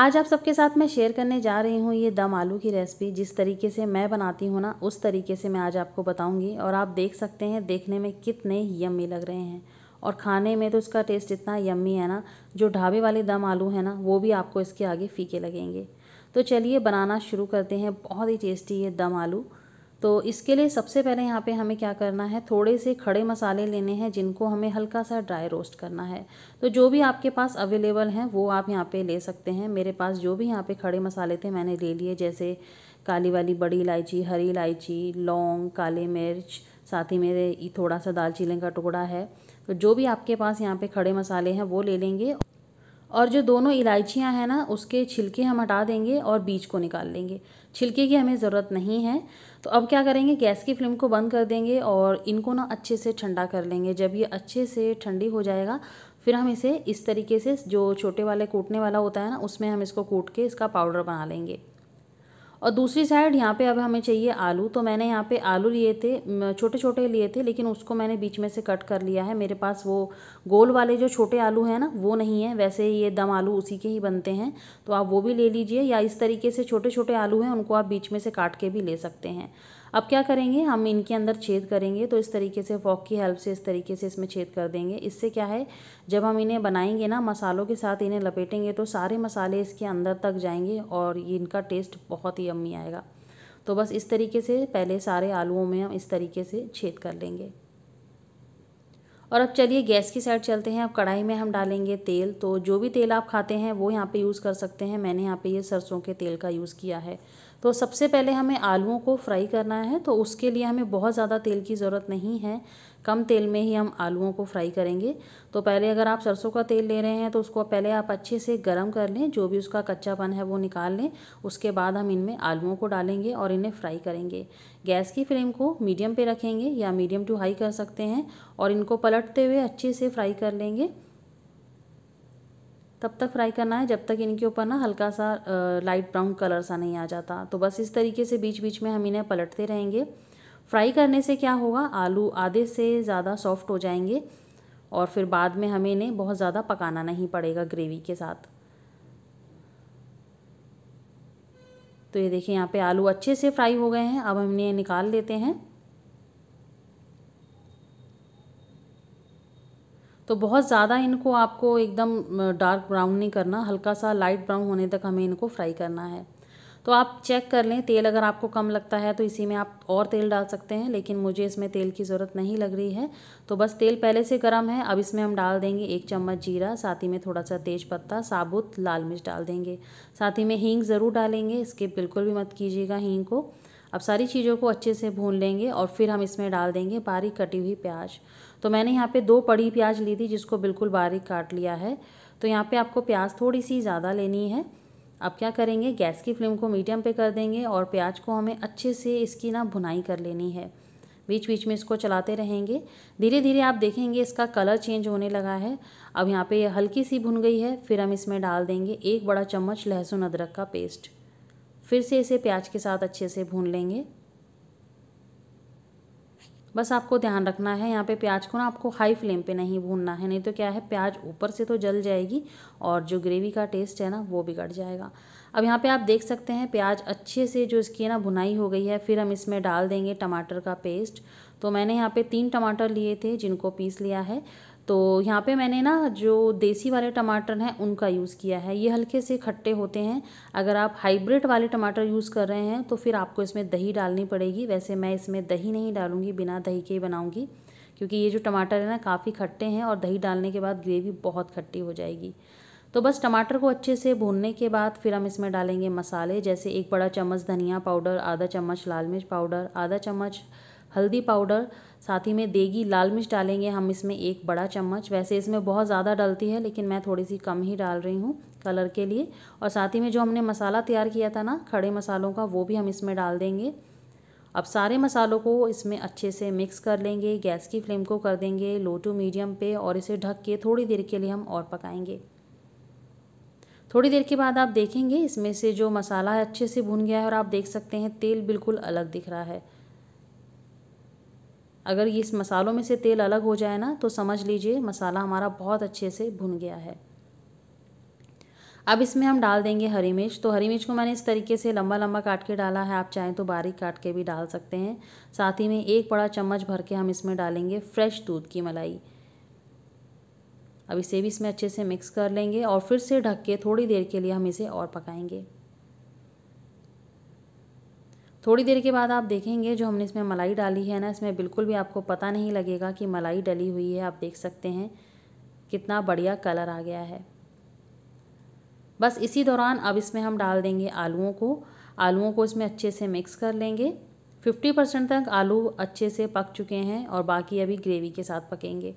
आज आप सबके साथ मैं शेयर करने जा रही हूँ ये दम आलू की रेसिपी जिस तरीके से मैं बनाती हूँ ना उस तरीके से मैं आज आपको बताऊँगी और आप देख सकते हैं देखने में कितने यम्मी लग रहे हैं और खाने में तो इसका टेस्ट इतना यम्मी है ना जो ढाबे वाले दम आलू हैं ना वो भी आपको इसके आगे फीके लगेंगे तो चलिए बनाना शुरू करते हैं बहुत ही टेस्टी ये दम आलू तो इसके लिए सबसे पहले यहाँ पे हमें क्या करना है थोड़े से खड़े मसाले लेने हैं जिनको हमें हल्का सा ड्राई रोस्ट करना है तो जो भी आपके पास अवेलेबल हैं वो आप यहाँ पे ले सकते हैं मेरे पास जो भी यहाँ पे खड़े मसाले थे मैंने ले लिए जैसे काली वाली बड़ी इलायची हरी इलायची लौंग काले मिर्च साथ ही मेरे थोड़ा सा दालचीनी का टुकड़ा है तो जो भी आपके पास यहाँ पर खड़े मसाले हैं वो ले लेंगे और जो दोनों इलायचियाँ हैं ना उसके छिलके हम हटा देंगे और बीज को निकाल लेंगे छिलके की हमें ज़रूरत नहीं है तो अब क्या करेंगे गैस की फ्लेम को बंद कर देंगे और इनको ना अच्छे से ठंडा कर लेंगे जब ये अच्छे से ठंडी हो जाएगा फिर हम इसे इस तरीके से जो छोटे वाले कूटने वाला होता है ना उसमें हम इसको कूट के इसका पाउडर बना लेंगे और दूसरी साइड यहाँ पे अब हमें चाहिए आलू तो मैंने यहाँ पे आलू लिए थे छोटे छोटे लिए थे लेकिन उसको मैंने बीच में से कट कर लिया है मेरे पास वो गोल वाले जो छोटे आलू हैं ना वो नहीं है वैसे ये दम आलू उसी के ही बनते हैं तो आप वो भी ले लीजिए या इस तरीके से छोटे छोटे आलू हैं उनको आप बीच में से काट के भी ले सकते हैं अब क्या करेंगे हम इनके अंदर छेद करेंगे तो इस तरीके से फॉक की हेल्प से इस तरीके से इसमें छेद कर देंगे इससे क्या है जब हम इन्हें बनाएंगे ना मसालों के साथ इन्हें लपेटेंगे तो सारे मसाले इसके अंदर तक जाएंगे और इनका टेस्ट बहुत ही अम्मी आएगा तो बस इस तरीके से पहले सारे आलुओं में हम इस तरीके से छेद कर लेंगे और अब चलिए गैस की साइड चलते हैं अब कढ़ाई में हम डालेंगे तेल तो जो भी तेल आप खाते हैं वो यहाँ पे यूज़ कर सकते हैं मैंने यहाँ पे ये सरसों के तेल का यूज़ किया है तो सबसे पहले हमें आलूओं को फ्राई करना है तो उसके लिए हमें बहुत ज़्यादा तेल की ज़रूरत नहीं है कम तेल में ही हम आलूओं को फ्राई करेंगे तो पहले अगर आप सरसों का तेल ले रहे हैं तो उसको पहले आप अच्छे से गर्म कर लें जो भी उसका कच्चापन है वो निकाल लें उसके बाद हम इनमें आलूओं को डालेंगे और इन्हें फ्राई करेंगे गैस की फ्लेम को मीडियम पे रखेंगे या मीडियम टू हाई कर सकते हैं और इनको पलटते हुए अच्छे से फ्राई कर लेंगे तब तक फ्राई करना है जब तक इनके ऊपर ना हल्का सा लाइट ब्राउन कलर सा नहीं आ जाता तो बस इस तरीके से बीच बीच में हम इन्हें पलटते रहेंगे फ्राई करने से क्या होगा आलू आधे से ज़्यादा सॉफ्ट हो जाएंगे और फिर बाद में हमें इन्हें बहुत ज़्यादा पकाना नहीं पड़ेगा ग्रेवी के साथ तो ये देखिए यहाँ पे आलू अच्छे से फ्राई हो गए हैं अब हम इन्हें निकाल लेते हैं तो बहुत ज़्यादा इनको आपको एकदम डार्क ब्राउन नहीं करना हल्का सा लाइट ब्राउन होने तक हमें इनको फ्राई करना है तो आप चेक कर लें तेल अगर आपको कम लगता है तो इसी में आप और तेल डाल सकते हैं लेकिन मुझे इसमें तेल की ज़रूरत नहीं लग रही है तो बस तेल पहले से गर्म है अब इसमें हम डाल देंगे एक चम्मच जीरा साथ ही में थोड़ा सा तेज पत्ता साबुत लाल मिर्च डाल देंगे साथ ही में हींग ज़रूर डालेंगे इसके बिल्कुल भी मत कीजिएगा हींग को अब सारी चीज़ों को अच्छे से भून लेंगे और फिर हम इसमें डाल देंगे बारीक कटी हुई प्याज तो मैंने यहाँ पे दो पड़ी प्याज ली थी जिसको बिल्कुल बारीक काट लिया है तो यहाँ पे आपको प्याज थोड़ी सी ज़्यादा लेनी है अब क्या करेंगे गैस की फ्लेम को मीडियम पे कर देंगे और प्याज को हमें अच्छे से इसकी ना भुनाई कर लेनी है बीच बीच में इसको चलाते रहेंगे धीरे धीरे आप देखेंगे इसका कलर चेंज होने लगा है अब यहाँ पे हल्की सी भुन गई है फिर हम इसमें डाल देंगे एक बड़ा चम्मच लहसुन अदरक का पेस्ट फिर से इसे प्याज के साथ अच्छे से भून लेंगे बस आपको ध्यान रखना है यहाँ पे प्याज को ना आपको हाई फ्लेम पे नहीं भूनना है नहीं तो क्या है प्याज ऊपर से तो जल जाएगी और जो ग्रेवी का टेस्ट है ना वो बिगड़ जाएगा अब यहाँ पे आप देख सकते हैं प्याज अच्छे से जो इसकी ना भुनाई हो गई है फिर हम इसमें डाल देंगे टमाटर का पेस्ट तो मैंने यहाँ पे तीन टमाटर लिए थे जिनको पीस लिया है तो यहाँ पे मैंने ना जो देसी वाले टमाटर हैं उनका यूज़ किया है ये हल्के से खट्टे होते हैं अगर आप हाइब्रिड वाले टमाटर यूज़ कर रहे हैं तो फिर आपको इसमें दही डालनी पड़ेगी वैसे मैं इसमें दही नहीं डालूँगी बिना दही के ही बनाऊँगी क्योंकि ये जो टमाटर है ना काफ़ी खट्टे हैं और दही डालने के बाद ग्रेवी बहुत खट्टी हो जाएगी तो बस टमाटर को अच्छे से भूनने के बाद फिर हम इसमें डालेंगे मसाले जैसे एक बड़ा चम्मच धनिया पाउडर आधा चम्मच लाल मिर्च पाउडर आधा चम्मच हल्दी पाउडर साथ ही में देगी लाल मिर्च डालेंगे हम इसमें एक बड़ा चम्मच वैसे इसमें बहुत ज़्यादा डलती है लेकिन मैं थोड़ी सी कम ही डाल रही हूँ कलर के लिए और साथ ही में जो हमने मसाला तैयार किया था ना खड़े मसालों का वो भी हम इसमें डाल देंगे अब सारे मसालों को इसमें अच्छे से मिक्स कर लेंगे गैस की फ्लेम को कर देंगे लो टू मीडियम पे और इसे ढक के थोड़ी देर के लिए हम और पकाएंगे थोड़ी देर के बाद आप देखेंगे इसमें से जो मसाला है अच्छे से भुन गया है और आप देख सकते हैं तेल बिल्कुल अलग दिख रहा है अगर ये इस मसालों में से तेल अलग हो जाए ना तो समझ लीजिए मसाला हमारा बहुत अच्छे से भुन गया है अब इसमें हम डाल देंगे हरी मिर्च तो हरी मिर्च को मैंने इस तरीके से लंबा लंबा काट के डाला है आप चाहें तो बारीक काट के भी डाल सकते हैं साथ ही में एक बड़ा चम्मच भर के हम इसमें डालेंगे फ्रेश दूध की मलाई अब इसे भी इसमें अच्छे से मिक्स कर लेंगे और फिर से ढक के थोड़ी देर के लिए हम इसे और पकाएंगे थोड़ी देर के बाद आप देखेंगे जो हमने इसमें मलाई डाली है ना इसमें बिल्कुल भी आपको पता नहीं लगेगा कि मलाई डली हुई है आप देख सकते हैं कितना बढ़िया कलर आ गया है बस इसी दौरान अब इसमें हम डाल देंगे आलूओं को आलूओं को इसमें अच्छे से मिक्स कर लेंगे फिफ्टी परसेंट तक आलू अच्छे से पक चुके हैं और बाकी अभी ग्रेवी के साथ पकेंगे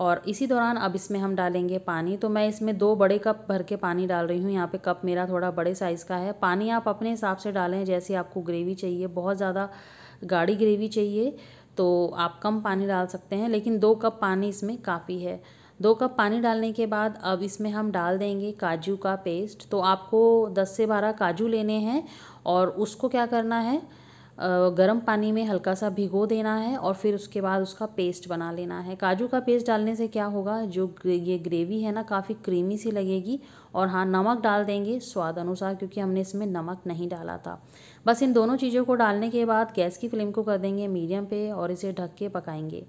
और इसी दौरान अब इसमें हम डालेंगे पानी तो मैं इसमें दो बड़े कप भर के पानी डाल रही हूँ यहाँ पे कप मेरा थोड़ा बड़े साइज़ का है पानी आप अपने हिसाब से डालें जैसे आपको ग्रेवी चाहिए बहुत ज़्यादा गाढ़ी ग्रेवी चाहिए तो आप कम पानी डाल सकते हैं लेकिन दो कप पानी इसमें काफ़ी है दो कप पानी डालने के बाद अब इसमें हम डाल देंगे काजू का पेस्ट तो आपको दस से बारह काजू लेने हैं और उसको क्या करना है गर्म पानी में हल्का सा भिगो देना है और फिर उसके बाद उसका पेस्ट बना लेना है काजू का पेस्ट डालने से क्या होगा जो ये ग्रेवी है ना काफ़ी क्रीमी सी लगेगी और हाँ नमक डाल देंगे स्वाद अनुसार क्योंकि हमने इसमें नमक नहीं डाला था बस इन दोनों चीज़ों को डालने के बाद गैस की फ्लेम को कर देंगे मीडियम पे और इसे ढक के पकाएंगे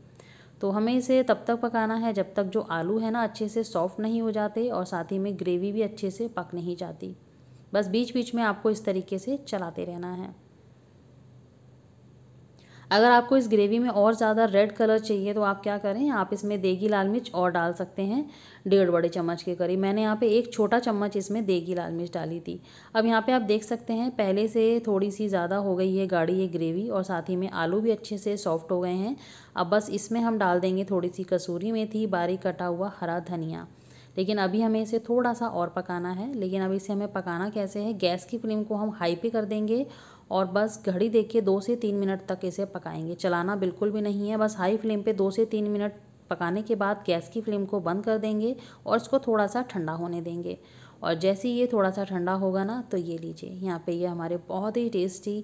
तो हमें इसे तब तक पकाना है जब तक जो आलू है ना अच्छे से सॉफ्ट नहीं हो जाते और साथ ही में ग्रेवी भी अच्छे से पक नहीं जाती बस बीच बीच में आपको इस तरीके से चलाते रहना है अगर आपको इस ग्रेवी में और ज़्यादा रेड कलर चाहिए तो आप क्या करें आप इसमें देगी लाल मिर्च और डाल सकते हैं डेढ़ बड़े चम्मच के करीब मैंने यहाँ पे एक छोटा चम्मच इसमें देगी लाल मिर्च डाली थी अब यहाँ पे आप देख सकते हैं पहले से थोड़ी सी ज़्यादा हो गई है गाढ़ी ये ग्रेवी और साथ ही में आलू भी अच्छे से सॉफ्ट हो गए हैं अब बस इसमें हम डाल देंगे थोड़ी सी कसूरी मेथी बारीक कटा हुआ हरा धनिया लेकिन अभी हमें इसे थोड़ा सा और पकाना है लेकिन अभी इसे हमें पकाना कैसे है गैस की फ्लेम को हम हाई पे कर देंगे और बस घड़ी देखिए दो से तीन मिनट तक इसे पकाएंगे चलाना बिल्कुल भी नहीं है बस हाई फ्लेम पे दो से तीन मिनट पकाने के बाद गैस की फ्लेम को बंद कर देंगे और इसको थोड़ा सा ठंडा होने देंगे और जैसे ही ये थोड़ा सा ठंडा होगा ना तो ये लीजिए यहाँ पे ये हमारे बहुत ही टेस्टी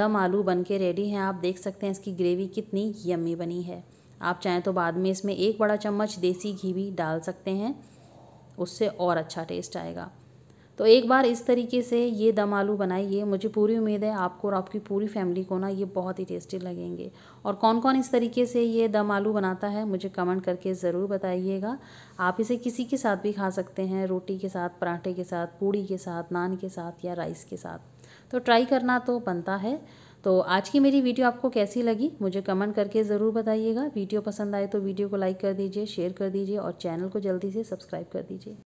दम आलू बन के रेडी हैं आप देख सकते हैं इसकी ग्रेवी कितनी यम्मी बनी है आप चाहें तो बाद में इसमें एक बड़ा चम्मच देसी घी भी डाल सकते हैं उससे और अच्छा टेस्ट आएगा तो एक बार इस तरीके से ये दम आलू बनाइए मुझे पूरी उम्मीद है आपको और आपकी पूरी फैमिली को ना ये बहुत ही टेस्टी लगेंगे और कौन कौन इस तरीके से ये दम आलू बनाता है मुझे कमेंट करके ज़रूर बताइएगा आप इसे किसी के साथ भी खा सकते हैं रोटी के साथ पराठे के साथ पूड़ी के साथ नान के साथ या राइस के साथ तो ट्राई करना तो बनता है तो आज की मेरी वीडियो आपको कैसी लगी मुझे कमेंट करके ज़रूर बताइएगा वीडियो पसंद आए तो वीडियो को लाइक कर दीजिए शेयर कर दीजिए और चैनल को जल्दी से सब्सक्राइब कर दीजिए